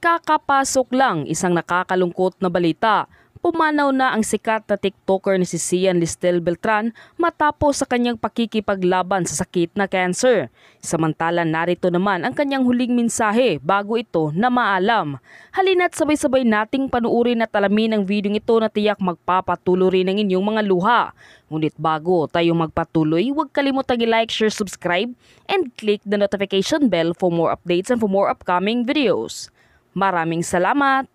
Kakapasok lang isang nakakalungkot na balita. Pumanaw na ang sikat na TikToker na si Sian Listel Beltran matapos sa kanyang pakikipaglaban sa sakit na cancer. Samantala narito naman ang kanyang huling mensahe bago ito na maalam. Halina't sabay-sabay nating panuurin at alamin ang video ito na tiyak magpapatulo rin ang inyong mga luha. Ngunit bago tayo magpatuloy, huwag kalimutang i-like, share, subscribe, and click the notification bell for more updates and for more upcoming videos. Maraming salamat!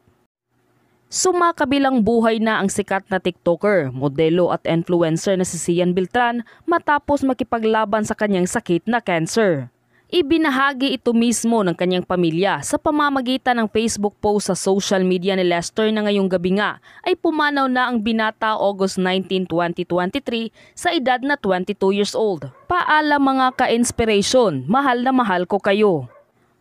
Sumakabilang buhay na ang sikat na TikToker, modelo at influencer na si Sian Biltran matapos makipaglaban sa kanyang sakit na cancer. Ibinahagi ito mismo ng kanyang pamilya sa pamamagitan ng Facebook post sa social media ni Lester na ngayong gabi nga ay pumanaw na ang binata August 19, 2023 sa edad na 22 years old. Paalam mga ka-inspiration, mahal na mahal ko kayo.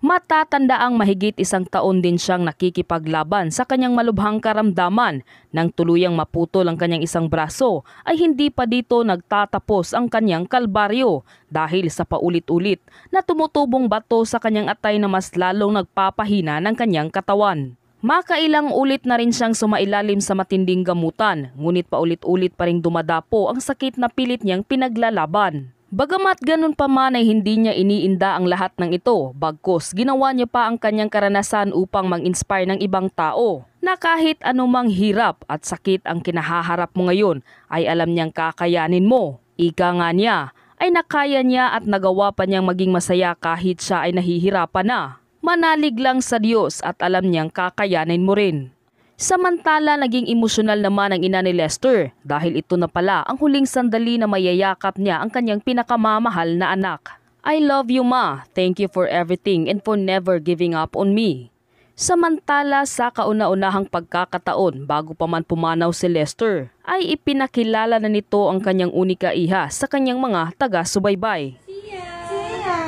Matatanda ang mahigit isang taon din siyang nakikipaglaban sa kanyang malubhang karamdaman nang tuluyang maputol ang kanyang isang braso ay hindi pa dito nagtatapos ang kanyang kalbaryo dahil sa paulit-ulit na tumutubong bato sa kanyang atay na mas lalong nagpapahina ng kanyang katawan. Makailang ulit na rin siyang sumailalim sa matinding gamutan, ngunit paulit-ulit pa rin dumadapo ang sakit na pilit niyang pinaglalaban. Bagamat ganun pa man ay hindi niya iniinda ang lahat ng ito, bagkus ginawa niya pa ang kanyang karanasan upang mag inspire ng ibang tao na kahit anumang hirap at sakit ang kinahaharap mo ngayon ay alam niyang kakayanin mo. Ika nga niya, ay nakaya niya at nagawa pa niyang maging masaya kahit siya ay nahihirapan na. Manalig lang sa Diyos at alam niyang kakayanin mo rin. Samantala, naging emosyonal naman ang ina ni Lester dahil ito na pala ang huling sandali na mayayakap niya ang kanyang pinakamamahal na anak. I love you ma, thank you for everything and for never giving up on me. Samantala sa kauna-unahang pagkakataon bago pa man pumanaw si Lester, ay ipinakilala na nito ang kanyang unika iha sa kanyang mga taga-subaybay. See ya! See ya!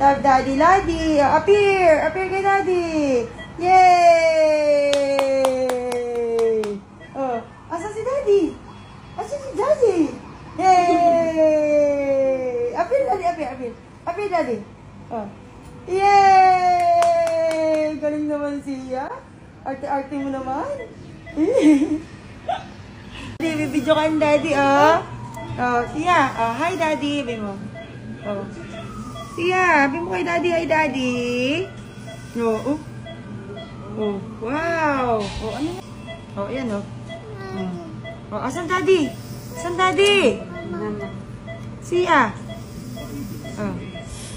Love daddy, daddy! Appear! Appear kay daddy! Yay! Papi. Papi, daddy. Oh. Yay! Galing naman siya. Arte-arte mo naman. daddy, bibidyo ka yung daddy, oh. Oh, siya. Oh, hi, daddy. Sabi mo. Oh. Siya, sabi mo kay daddy, hi, daddy. Oh, oh. Oh, wow. Oh, ano yan? Oh, ayan, oh. Oh, oh asan daddy? Asan daddy? Mama. Siya.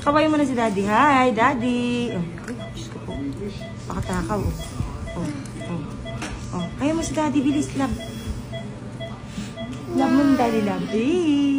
Kaway mo na si Daddy. Hi, Daddy. Oh, Diyos ko Pakatakaw. Oh. Oh, oh, oh. mo si Daddy. Bilis, love. Love mo ni Daddy, love. Hey.